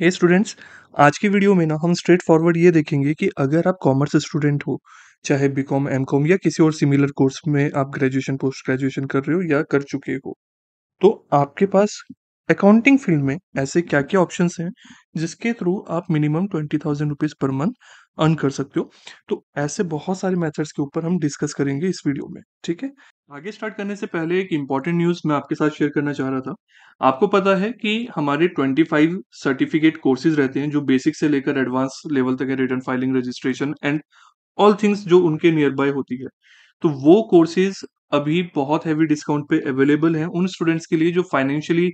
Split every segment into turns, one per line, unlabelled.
हे hey students आज की video में ना हम स्ट्रेट फॉरवर्ड ये देखेंगे कि अगर आप कॉमर्स स्टूडेंट हो चाहे बी कॉम एम कॉम या किसी और सिमिलर कोर्स में आप ग्रेजुएशन पोस्ट ग्रेजुएशन कर रहे हो या कर चुके हो तो आपके पास अकाउंटिंग फील्ड में ऐसे क्या क्या ऑप्शन हैं जिसके थ्रू आप minimum twenty thousand rupees per month earn कर सकते हो तो ऐसे बहुत सारे मेथड्स के ऊपर हम डिस्कस करेंगे इस वीडियो में ठीक है आगे स्टार्ट करने से पहले एक इम्पॉर्टेंट न्यूज़ मैं आपके साथ शेयर करना चाह रहा था आपको पता है कि हमारे 25 सर्टिफिकेट कोर्सेज रहते हैं जो बेसिक से लेकर एडवांस लेवल तक है return filing registration and all things जो उनके नियर बाय होती है तो वो कोर्सेज अभी बहुत हैवी डिस्काउंट पे अवेलेबल हैं उन स्टूडेंट्स के लिए जो फाइनेंशियली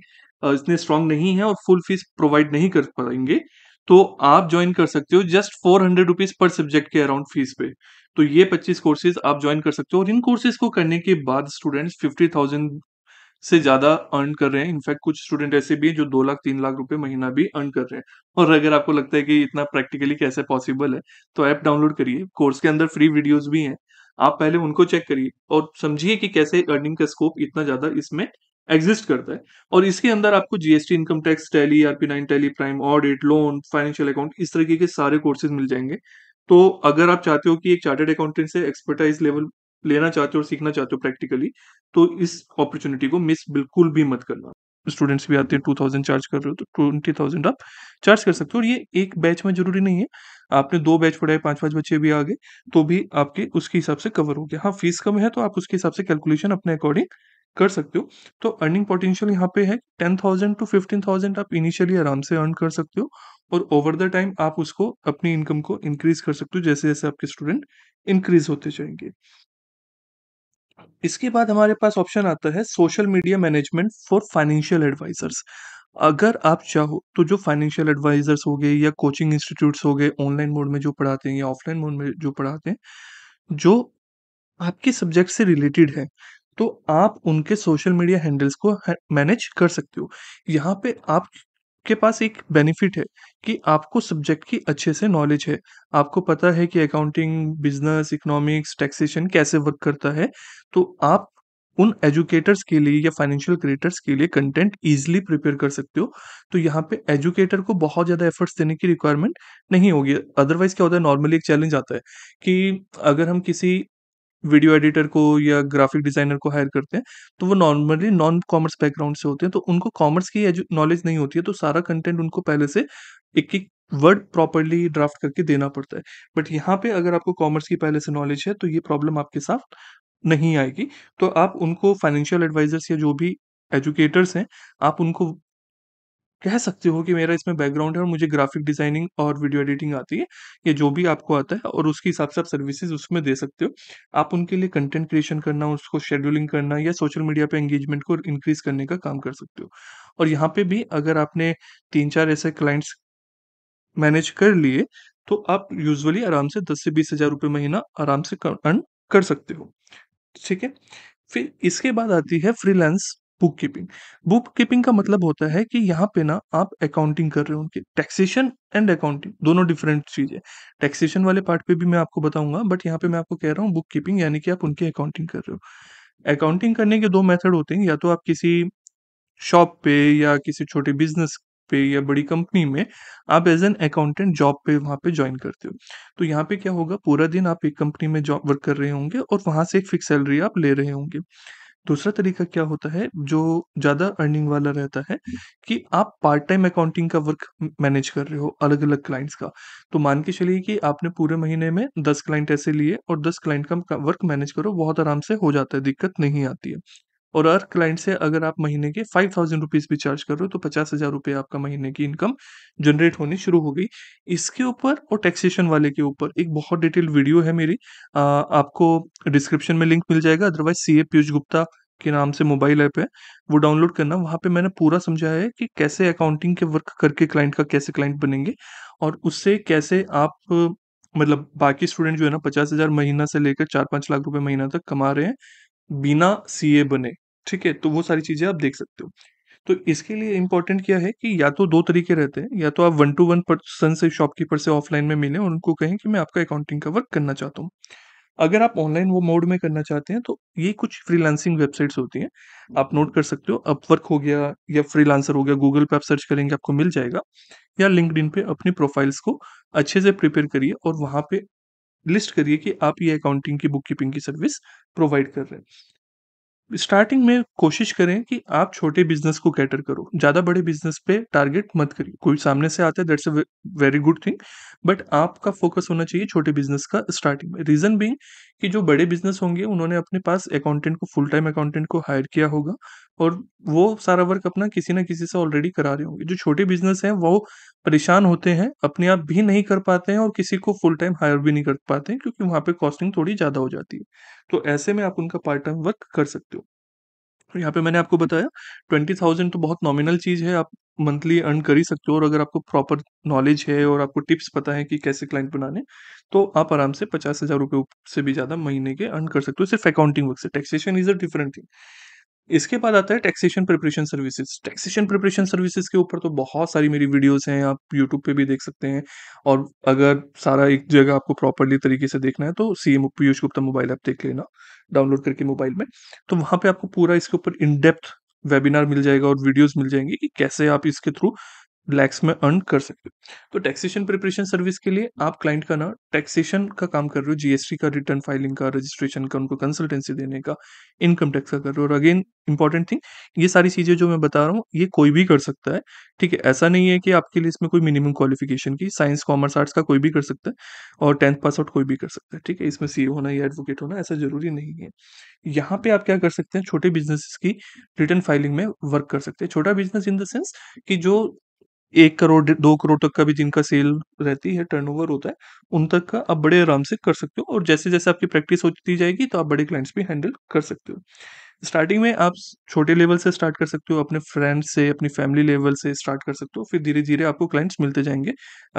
इतने स्ट्रांग नहीं है और फुल फीस प्रोवाइड नहीं कर पाएंगे तो आप ज्वाइन कर सकते हो just four hundred rupees per subject के अराउंड फीस पे तो ये 25 कोर्सेज आप ज्वाइन कर सकते हो और इन कोर्सेज को करने के बाद स्टूडेंट्स 50,000 से ज़्यादा अर्न कर रहे हैं इनफैक्ट कुछ स्टूडेंट ऐसे भी हैं जो दो लाख तीन लाख रुपए महीना भी अर्न कर रहे हैं और अगर आपको लगता है कि इतना प्रैक्टिकली कैसे पॉसिबल है तो ऐप डाउनलोड करिए कोर्स के अंदर फ्री वीडियोज भी हैं आप पहले उनको चेक करिए और समझिए कि कैसे अर्निंग का स्कोप इतना ज़्यादा इसमें एग्जिस्ट करता है और इसके अंदर आपको GST income tax Tally ERP nine Tally Prime audit loan financial account इस तरीके के सारे कोर्सेज मिल जाएंगे तो अगर आप चाहते हो कि एक चार्टेड अकाउंटेंट से एक्सपर्टाइज लेवल लेना चाहते हो और सीखना चाहते हो प्रैक्टिकली तो इस अपॉर्चुनिटी को मिस बिल्कुल भी मत करना स्टूडेंट्स भी आते हैं टू थाउजेंड चार्ज कर रहे हो तो ट्वेंटी थाउजेंड आप चार्ज कर सकते हो और ये एक बैच में जरूरी नहीं है आपने दो बैच पढ़ाए पांच पांच बच्चे भी आ गए तो भी आपके उसके हिसाब से कवर हो गया हाँ फीस कम है तो आप उसके हिसाब से कैलकुलेशन अपने अकॉर्डिंग कर सकते हो तो अर्निंग पोटेंशियल यहाँ पे है ten thousand to fifteen thousand आप इनिशियली आराम से अर्न कर सकते हो और ओवर द टाइम आप उसको अपनी इनकम को इंक्रीज कर सकते हो जैसे जैसे आपके स्टूडेंट इंक्रीज होते जाएंगे इसके बाद हमारे पास ऑप्शन आता है social media management for financial advisers अगर आप चाहो तो जो फाइनेंशियल एडवाइजर्स हो गए या कोचिंग इंस्टीट्यूट्स हो गए ऑनलाइन मोड में जो पढ़ाते हैं या ऑफलाइन मोड में जो पढ़ाते हैं जो आपके सब्जेक्ट से रिलेटेड है तो आप उनके सोशल मीडिया हैंडल्स को मैनेज कर सकते हो यहाँ पे आप के पास एक बेनिफिट है कि आपको सब्जेक्ट की अच्छे से नॉलेज है आपको पता है कि अकाउंटिंग बिजनेस इकोनॉमिक्स टैक्सेशन कैसे वर्क करता है तो आप उन एजुकेटर्स के लिए या फाइनेंशियल क्रिएटर्स के लिए कंटेंट इजीली प्रिपेयर कर सकते हो तो यहाँ पे एजुकेटर को बहुत ज़्यादा एफर्ट्स देने की रिक्वायरमेंट नहीं होगी अदरवाइज क्या होता है नॉर्मली एक चैलेंज आता है कि अगर हम किसी वीडियो एडिटर को या ग्राफिक डिज़ाइनर को हायर करते हैं तो वो नॉर्मली नॉन कॉमर्स बैकग्राउंड से होते हैं तो उनको कॉमर्स की नॉलेज नहीं होती है तो सारा कंटेंट उनको पहले से एक एक वर्ड प्रॉपरली ड्राफ्ट करके देना पड़ता है बट यहाँ पे अगर आपको कॉमर्स की पहले से नॉलेज है तो ये प्रॉब्लम आपके साथ नहीं आएगी तो आप उनको फाइनेंशियल एडवाइजर्स या जो भी एजुकेटर्स हैं आप उनको कह सकते हो कि मेरा इसमें बैकग्राउंड है और मुझे ग्राफिक डिज़ाइनिंग और वीडियो एडिटिंग आती है ये जो भी आपको आता है और उसके हिसाब से आप सर्विसेज उसमें दे सकते हो आप उनके लिए कंटेंट क्रिएशन करना उसको शेड्यूलिंग करना या सोशल मीडिया पे एंगेजमेंट को इंक्रीज करने का काम कर सकते हो और यहाँ पे भी अगर आपने तीन चार ऐसे क्लाइंट्स मैनेज कर लिए तो आप यूजली आराम से दस से बीस हज़ार महीना आराम से अर्न कर सकते हो ठीक है फिर इसके बाद आती है freelance bookkeeping bookkeeping का मतलब होता है कि यहाँ पे ना आप अकाउंटिंग कर रहे हो उनके टैक्सेशन एंड अकाउंटिंग दोनों डिफरेंट चीज़ है टैक्सेशन वाले पार्ट पे भी मैं आपको बताऊंगा बट यहाँ पे मैं आपको कह रहा हूँ बुक कीपिंग यानी कि आप उनकी अकाउंटिंग कर रहे हो अकाउंटिंग करने के दो मेथड होते हैं या तो आप किसी शॉप पे या किसी छोटे बिजनेस पे या बड़ी कंपनी में आप एज एन अकाउंटेंट जॉब पे वहां पे ज्वाइन करते हो तो यहाँ पे क्या होगा पूरा दिन आप एक कंपनी में जॉब वर्क कर रहे होंगे और वहां से एक फिक्स सैलरी आप ले रहे होंगे दूसरा तरीका क्या होता है जो ज़्यादा अर्निंग वाला रहता है कि आप पार्ट टाइम अकाउंटिंग का वर्क मैनेज कर रहे हो अलग अलग क्लाइंट्स का तो मान के चलिए कि आपने पूरे महीने में दस क्लाइंट ऐसे लिए और दस क्लाइंट का वर्क मैनेज करो बहुत आराम से हो जाता है दिक्कत नहीं आती है और हर क्लाइंट से अगर आप महीने के फाइव थाउजेंड रुपीज़ भी चार्ज कर रहे हो तो पचास हज़ार रुपये आपका महीने की इनकम जनरेट होनी शुरू हो गई इसके ऊपर और टैक्सेशन वाले के ऊपर एक बहुत डिटेल वीडियो है मेरी आ, आपको डिस्क्रिप्शन में लिंक मिल जाएगा otherwise C A Piyush Gupta के नाम से मोबाइल ऐप है वो डाउनलोड करना वहाँ पे मैंने पूरा समझाया है कि कैसे अकाउंटिंग के वर्क करके क्लाइंट का कैसे क्लाइंट बनेंगे और उससे कैसे आप मतलब बाकी स्टूडेंट जो है ना पचास हज़ार महीना से लेकर चार पांच लाख रुपए महीना तक कमा रहे हैं बिना सीए बने ठीक है तो वो सारी चीज़ें आप देख सकते हो तो इसके लिए इम्पोर्टेंट क्या है कि या तो दो तरीके रहते हैं या तो आप वन टू वन पर्सन से शॉपकीपर से ऑफलाइन में मिलें और उनको कहें कि मैं आपका अकाउंटिंग का वर्क करना चाहता हूँ अगर आप ऑनलाइन वो मोड में करना चाहते हैं तो ये कुछ फ्रीलांसिंग वेबसाइट्स होती हैं आप नोट कर सकते हो अपवर्क हो गया या फ्रीलांसर हो गया गूगल पे आप सर्च करेंगे आपको मिल जाएगा या लिंकड पे अपनी प्रोफाइल्स को अच्छे से प्रिपेयर करिए और वहाँ पे लिस्ट करिए कि आप ये अकाउंटिंग की बुक कीपिंग की सर्विस प्रोवाइड कर रहे हैं स्टार्टिंग में कोशिश करें कि आप छोटे बिजनेस को कैटर करो ज़्यादा बड़े बिजनेस पे टारगेट मत करिए कोई सामने से आता है that's a very good thing but आपका फोकस होना चाहिए छोटे बिजनेस का स्टार्टिंग में रीज़न बिंग कि जो बड़े बिजनेस होंगे उन्होंने अपने पास अकाउंटेंट को फुल टाइम अकाउंटेंट को हायर किया होगा और वो सारा वर्क अपना किसी ना किसी से ऑलरेडी करा रहे होंगे जो छोटे बिजनेस हैं वो परेशान होते हैं अपने आप भी नहीं कर पाते हैं और किसी को फुल टाइम हायर भी नहीं कर पाते हैं क्योंकि वहां पे कॉस्टिंग थोड़ी ज़्यादा हो जाती है तो ऐसे में आप उनका पार्ट टाइम वर्क कर सकते हो तो यहाँ पे मैंने आपको बताया ट्वेंटी थाउजेंड तो बहुत नॉमिनल चीज़ है आप मंथली अर्न कर ही सकते हो और अगर आपको प्रॉपर नॉलेज है और आपको टिप्स पता है कि कैसे क्लाइंट बनाने तो आप आराम से पचास हज़ार रुपये से भी ज़्यादा महीने के अर्न कर सकते हो सिर्फ अकाउंटिंग वर्क से taxation is a different thing इसके बाद आता है taxation preparation services taxation preparation services के ऊपर तो बहुत सारी मेरी वीडियोस हैं आप यूट्यूब पे भी देख सकते हैं और अगर सारा एक जगह आपको प्रॉपरली तरीके से देखना है तो C M Piyush Gupta mobile app देख लेना डाउनलोड करके मोबाइल में तो वहाँ पर आपको पूरा इसके ऊपर इन डेप्थ वेबिनार मिल जाएगा और वीडियोज मिल जाएंगे कि कैसे आप इसके थ्रू लैक्स में अर्न कर सकते हो तो टैक्सेशन प्रिपरेशन सर्विस के लिए आप क्लाइंट का ना टैक्सेशन का काम कर रहे हो जीएसटी का रिटर्न फाइलिंग का रजिस्ट्रेशन का उनको कंसल्टेंसी देने का इनकम टैक्स का कर रहे हो और अगेन इंपॉर्टेंट थिंग ये सारी चीज़ें जो मैं बता रहा हूँ ये कोई भी कर सकता है ठीक है ऐसा नहीं है कि आपके लिए इसमें कोई मिनिमम क्वालिफिकेशन की साइंस कॉमर्स आर्ट्स का कोई भी कर सकता है और टेंथ पास आउट कोई भी कर सकता है ठीक है इसमें सी e होना या एडवोकेट होना ऐसा जरूरी नहीं है यहाँ पे आप क्या कर सकते हैं छोटे बिजनेस की रिटर्न फाइलिंग में वर्क कर सकते हैं छोटा बिजनेस इन द सेंस कि जो एक करोड़, दो करोड़ तक का भी जिनका सेल रहती है, टर्नओवर होता है, उन तक का आप बड़े आराम से कर सकते हो और जैसे-जैसे आपकी प्रैक्टिस होती जाएगी, तो आप बड़े क्लाइंट्स भी हैंडल कर सकते हो। स्टार्टिंग में आप छोटे लेवल से स्टार्ट कर सकते हो, अपने फ्रेंड्स से, अपनी फैमिली लेवल से स्टार्ट कर सकते हो, फिर धीरे-धीरे आपको क्लाइंट्स मिलते जाएंगे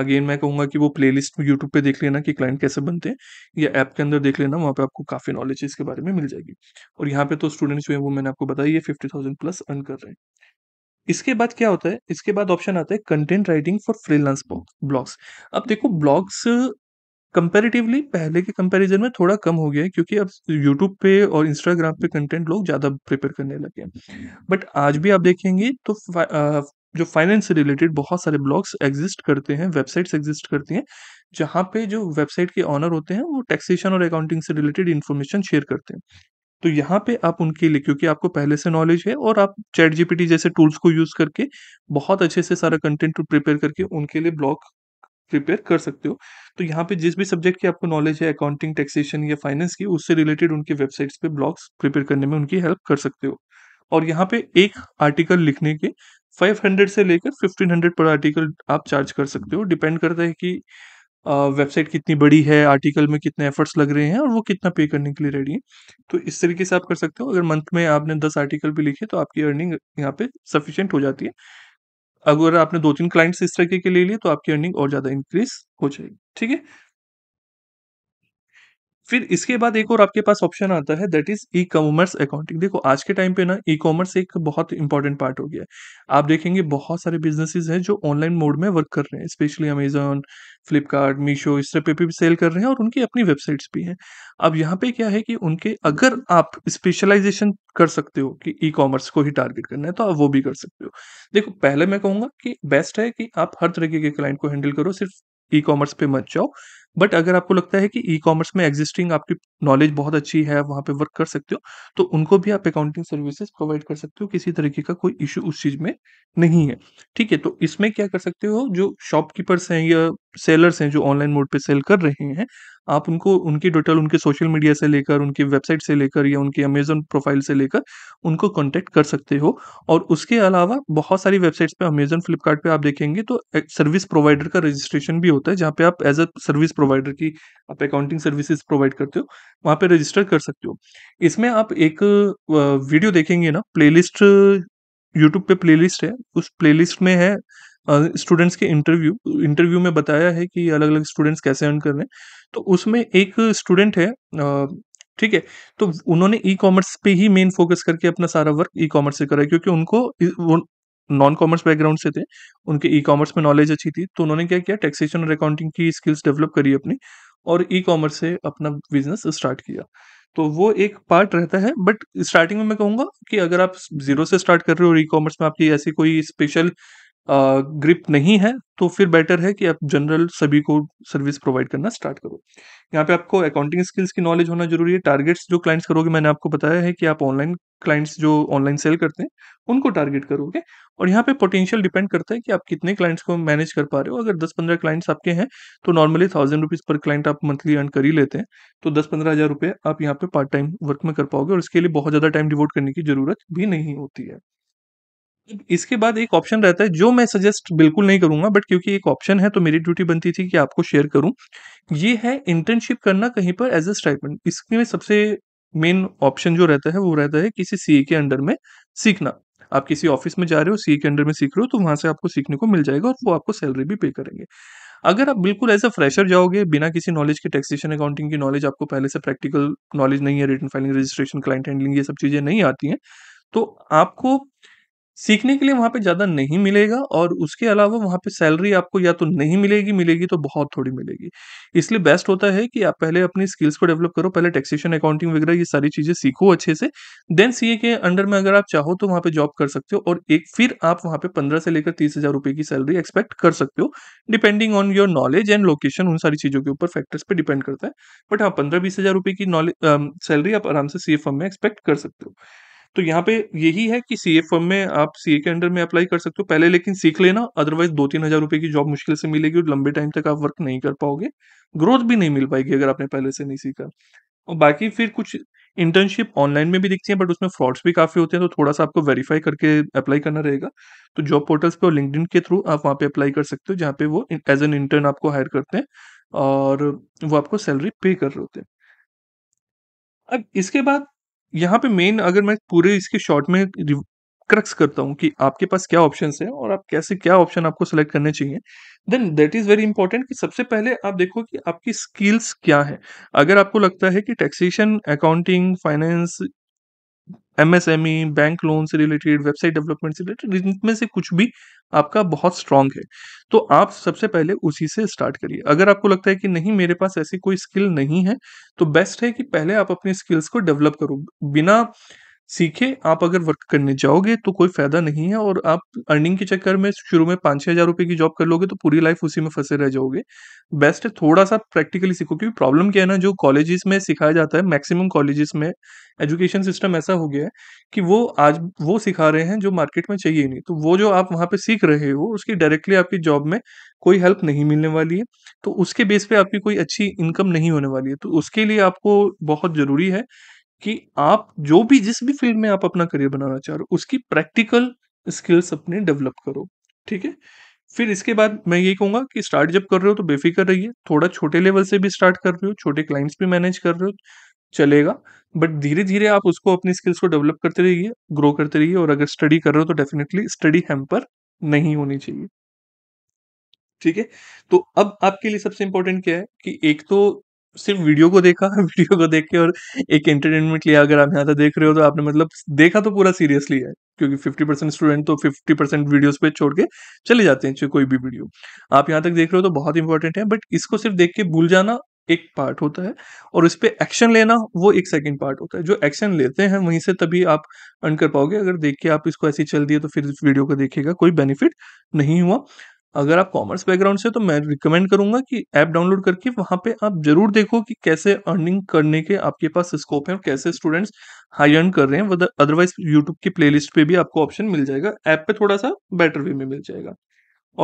अगेन मैं कहूँगा कि वो प्लेलिस्ट यूट्यूब पे देख लेना कि क्लाइंट कैसे बनते हैं या ऐप के अंदर देख लेना, वहाँ पे आपको काफ़ी नॉलेज इसके बारे में मिल जाएगी। और यहाँ पे तो स्टूडेंट्स जो हैं, वो मैंने आपको बताया फिफ्टी थाउजेंड प्लस अर्न कर रहे हैं। इसके बाद क्या होता है इसके बाद ऑप्शन आता है content writing for freelance blogs अब देखो ब्लॉग्स कंपेरेटिवली पहले के कंपेरिजन में थोड़ा कम हो गया है क्योंकि अब यूट्यूब पे और इंस्टाग्राम पे कंटेंट लोग ज़्यादा प्रिपेयर करने लगे हैं बट आज भी आप देखेंगे तो जो फाइनेंस से रिलेटेड बहुत सारे ब्लॉग्स एग्जिस्ट करते हैं वेबसाइट्स एग्जिस्ट करती हैं जहाँ पे जो वेबसाइट के ऑनर होते हैं वो टैक्सेशन और अकाउंटिंग से रिलेटेड इन्फॉर्मेशन शेयर करते हैं तो यहाँ पे आप उनके लिए क्योंकि आपको पहले से नॉलेज है और आप चैट जीपीटी जैसे टूल्स को यूज़ करके बहुत अच्छे से सारा कंटेंट प्रिपेयर करके उनके लिए ब्लॉग प्रिपेयर कर सकते हो तो यहाँ पे जिस भी सब्जेक्ट की आपको नॉलेज है अकाउंटिंग टैक्सेशन या फाइनेंस की उससे रिलेटेड उनकी वेबसाइट्स पे ब्लॉग्स प्रिपेयर करने में उनकी हेल्प कर सकते हो और यहाँ पे एक आर्टिकल लिखने के 500 से लेकर 1500 पर आर्टिकल आप चार्ज कर सकते हो डिपेंड करता है कि वेबसाइट कितनी बड़ी है आर्टिकल में कितने एफर्ट्स लग रहे हैं और वो कितना पे करने के लिए रेडी है तो इस तरीके से आप कर सकते हो अगर मंथ में आपने दस आर्टिकल भी लिखे तो आपकी अर्निंग यहाँ पे सफिशियंट हो जाती है अगर आपने दो तीन क्लाइंट्स इस तरीके के ले लिए तो आपकी अर्निंग और ज़्यादा इंक्रीज हो जाएगी ठीक है फिर इसके बाद एक और आपके पास ऑप्शन आता है that is e commerce accounting देखो आज के टाइम पे ना ई कॉमर्स एक बहुत इंपॉर्टेंट पार्ट हो गया है आप देखेंगे बहुत सारे बिजनेसेस हैं जो ऑनलाइन मोड में वर्क कर रहे हैं स्पेशली अमेजोन फ्लिपकार्ट मीशो इस पे भी सेल कर रहे हैं और उनकी अपनी वेबसाइट्स भी हैं अब यहाँ पे क्या है कि उनके अगर आप स्पेशलाइजेशन कर सकते हो कि ई कॉमर्स को ही टारगेट करना है तो आप वो भी कर सकते हो देखो पहले मैं कहूँगा कि बेस्ट है कि आप हर तरीके के क्लाइंट को हैंडल करो सिर्फ ई कॉमर्स पे मत जाओ बट अगर आपको लगता है कि ई कॉमर्स में एग्जिस्टिंग आपकी नॉलेज बहुत अच्छी है वहां पे वर्क कर सकते हो तो उनको भी आप अकाउंटिंग सर्विसेज प्रोवाइड कर सकते हो किसी तरीके का कोई इशू उस चीज़ में नहीं है ठीक है तो इसमें क्या कर सकते हो जो शॉपकीपर्स हैं या सेलर्स हैं जो ऑनलाइन मोड पे सेल कर रहे हैं आप उनको उनकी डिटेल उनके सोशल मीडिया से लेकर उनकी वेबसाइट से लेकर या उनके अमेजोन प्रोफाइल से लेकर उनको कॉन्टेक्ट कर सकते हो और उसके अलावा बहुत सारी वेबसाइट्स पे अमेजोन फ्लिपकार्ट आप देखेंगे तो सर्विस प्रोवाइडर का रजिस्ट्रेशन भी होता है जहाँ पे आप एज अ सर्विस प्रोवाइडर की आप अकाउंटिंग सर्विसेज प्रोवाइड करते हो वहाँ पे रजिस्टर कर सकते हो इसमें आप एक वीडियो देखेंगे ना प्लेलिस्ट यूट्यूब पे प्लेलिस्ट है उस प्लेलिस्ट में है स्टूडेंट्स के इंटरव्यू इंटरव्यू में बताया है कि अलग अलग स्टूडेंट्स कैसे अर्न कर रहे हैं तो उसमें एक स्टूडेंट है ठीक है तो उन्होंने ई कॉमर्स पे ही मेन फोकस करके अपना सारा वर्क ई कॉमर्स से करा क्योंकि उनको नॉन कॉमर्स बैकग्राउंड से थे उनके ई कॉमर्स में नॉलेज अच्छी थी तो उन्होंने क्या किया टैक्सेशन और अकाउंटिंग की स्किल्स डेवलप करी अपनी और ई कॉमर्स से अपना बिजनेस स्टार्ट किया तो वो एक पार्ट रहता है बट स्टार्टिंग में मैं कहूँगा कि अगर आप जीरो से स्टार्ट कर रहे हो और ई कॉमर्स में आपकी ऐसी कोई स्पेशल ग्रिप नहीं है तो फिर बेटर है कि आप जनरल सभी को सर्विस प्रोवाइड करना स्टार्ट करो यहाँ पे आपको अकाउंटिंग स्किल्स की नॉलेज होना जरूरी है टारगेट्स जो क्लाइंट्स करोगे मैंने आपको बताया है कि आप ऑनलाइन क्लाइंट्स जो ऑनलाइन सेल करते हैं उनको टारगेट करोगे और यहाँ पे पोटेंशियल डिपेंड करता है कि आप कितने क्लाइंट्स को मैनेज कर पा रहे हो अगर दस पंद्रह क्लाइंट्स आपके हैं तो normally thousand rupees per client आप मंथली अर्न कर ही लेते हैं तो दस पंद्रह हज़ार रुपये आप यहाँ पे पार्ट टाइम वर्क में कर पाओगे और इसके लिए बहुत ज़्यादा टाइम डिवोट करने की ज़रूरत भी नहीं होती है इसके बाद एक ऑप्शन रहता है जो मैं सजेस्ट बिल्कुल नहीं करूंगा बट क्योंकि एक ऑप्शन है तो मेरी ड्यूटी बनती थी कि आपको शेयर करूं ये है इंटर्नशिप करना कहीं पर एज ए स्टाइपेंड इसमें सबसे मेन ऑप्शन जो रहता है वो रहता है किसी सी के अंडर में सीखना आप किसी ऑफिस में जा रहे हो सी के अंडर में सीख रहे हो तो वहां से आपको सीखने को मिल जाएगा और वो आपको सैलरी भी पे करेंगे अगर आप बिल्कुल एज अ फ्रेशर जाओगे बिना किसी नॉलेज के टैक्सेशन अकाउंटिंग की नॉलेज आपको पहले से प्रैक्टिकल नॉलेज नहीं है return filing registration client handling ये सब चीज़ें नहीं आती हैं तो आपको सीखने के लिए वहां पे ज़्यादा नहीं मिलेगा और उसके अलावा वहां पे सैलरी आपको या तो नहीं मिलेगी, मिलेगी तो बहुत थोड़ी मिलेगी। इसलिए बेस्ट होता है कि आप पहले अपनी स्किल्स को डेवलप करो, पहले टैक्सेशन, अकाउंटिंग वगैरह ये सारी चीज़ें सीखो अच्छे से, देन सीए के अंडर में अगर आप चाहो तो वहां पे जॉब कर सकते हो और एक फिर आप वहाँ पे पंद्रह से लेकर हजार रुपए की सैलरी एक्सपेक्ट कर सकते हो, depending on your knowledge and location उन सारी चीज़ों के ऊपर फैक्टर्स पे डिपेंड करता है। बट हाँ, बीस हजार रुपए की सैलरी आप आराम से सीए फॉर्म में एक्सपेक्ट कर सकते हो। तो यहाँ पे यही है कि सी फर्म में आप सी के अंडर में अप्लाई कर सकते हो पहले लेकिन सीख लेना अदरवाइज दो तीन हज़ार रुपए की जॉब मुश्किल से मिलेगी और लंबे टाइम तक आप वर्क नहीं कर पाओगे ग्रोथ भी नहीं मिल पाएगी अगर आपने पहले से नहीं सीखा और बाकी फिर कुछ इंटर्नशिप ऑनलाइन में भी दिखती है बट उसमें फ्रॉड्स भी काफ़ी होते हैं तो थोड़ा सा आपको वेरीफाई करके अप्लाई करना रहेगा तो जॉब पोर्टल्स पे और लिंकड के थ्रू आप वहाँ पे अप्लाई कर सकते हो जहाँ पे वो एज एन इंटर्न आपको हायर करते हैं और वो आपको सैलरी पे कर रहे होते हैं अब इसके बाद यहाँ पे मेन अगर मैं पूरे इसके शॉर्ट में क्रक्स करता हूँ कि आपके पास क्या ऑप्शन है और आप कैसे क्या ऑप्शन आपको सेलेक्ट करने चाहिए then that is very important कि सबसे पहले आप देखो कि आपकी स्किल्स क्या है अगर आपको लगता है कि taxation accounting finance MSME bank loan से रिलेटेड वेबसाइट डेवलपमेंट से रिलेटेड इनमें से कुछ भी आपका बहुत स्ट्रांग है तो आप सबसे पहले उसी से स्टार्ट करिए अगर आपको लगता है कि नहीं मेरे पास ऐसी कोई स्किल नहीं है तो बेस्ट है कि पहले आप अपनी स्किल्स को डेवलप करो बिना सीखे आप अगर वर्क करने जाओगे तो कोई फायदा नहीं है और आप अर्निंग के चक्कर में शुरू में पाँच छः हज़ार रुपये की जॉब कर लोगे तो पूरी लाइफ उसी में फंसे रह जाओगे बेस्ट है थोड़ा सा प्रैक्टिकली सीखो क्योंकि प्रॉब्लम क्या है ना जो कॉलेजेस में सिखाया जाता है मैक्सिमम कॉलेजेस में एजुकेशन सिस्टम ऐसा हो गया है कि वो आज वो सिखा रहे हैं जो मार्केट में चाहिए नहीं तो वो जो आप वहाँ पर सीख रहे हो उसकी डायरेक्टली आपकी जॉब में कोई हेल्प नहीं मिलने वाली है तो उसके बेस पे आपकी कोई अच्छी इनकम नहीं होने वाली है तो उसके लिए आपको बहुत ज़रूरी है कि आप जो भी जिस भी फील्ड में आप अपना करियर बनाना चाह रहे हो उसकी प्रैक्टिकल स्किल्स अपने डेवलप करो ठीक है फिर इसके बाद मैं ये कहूंगा कि स्टार्ट जब कर रहे हो तो बेफिक्र रहिए थोड़ा छोटे लेवल से भी स्टार्ट कर रहे हो छोटे क्लाइंट्स भी मैनेज कर रहे हो चलेगा बट धीरे धीरे आप उसको अपनी स्किल्स को डेवलप करते रहिए ग्रो करते रहिए और अगर स्टडी कर रहे हो तो डेफिनेटली स्टडी हैम्पर नहीं होनी चाहिए ठीक है तो अब आपके लिए सबसे इंपॉर्टेंट क्या है कि एक तो सिर्फ वीडियो को देखा वीडियो को देख के और एक एंटरटेनमेंट लिया अगर आप यहाँ से देख रहे हो तो आपने मतलब देखा तो पूरा सीरियसली है क्योंकि 50 परसेंट स्टूडेंट तो 50 परसेंट वीडियोज पे छोड़ के चले जाते हैं कोई भी वीडियो आप यहाँ तक देख रहे हो तो बहुत इंपॉर्टेंट है बट इसको सिर्फ देख के भूल जाना एक पार्ट होता है और इस पर एक्शन लेना वो एक सेकेंड पार्ट होता है जो एक्शन लेते हैं वहीं से तभी आप अर्न कर पाओगे अगर देख के आप इसको ऐसे चल दिए तो फिर वीडियो को देखेगा कोई बेनिफिट नहीं हुआ अगर आप कॉमर्स बैकग्राउंड से तो मैं रिकमेंड करूंगा कि ऐप डाउनलोड करके वहाँ पे आप जरूर देखो कि कैसे अर्निंग करने के आपके पास स्कोप है और कैसे स्टूडेंट्स हाई अर्न कर रहे हैं अदरवाइज यूट्यूब की प्लेलिस्ट पे भी आपको ऑप्शन मिल जाएगा ऐप पे थोड़ा सा बेटर वे में मिल जाएगा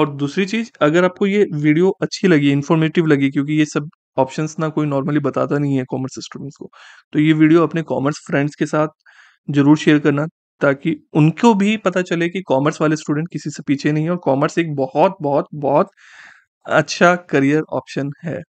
और दूसरी चीज़ अगर आपको ये वीडियो अच्छी लगी इन्फॉर्मेटिव लगी क्योंकि ये सब ऑप्शन ना कोई नॉर्मली बताता नहीं है कॉमर्स स्टूडेंट्स को तो ये वीडियो अपने कॉमर्स फ्रेंड्स के साथ जरूर शेयर करना ताकि उनको भी पता चले कि कॉमर्स वाले स्टूडेंट किसी से पीछे नहीं है और कॉमर्स एक बहुत बहुत बहुत अच्छा करियर ऑप्शन है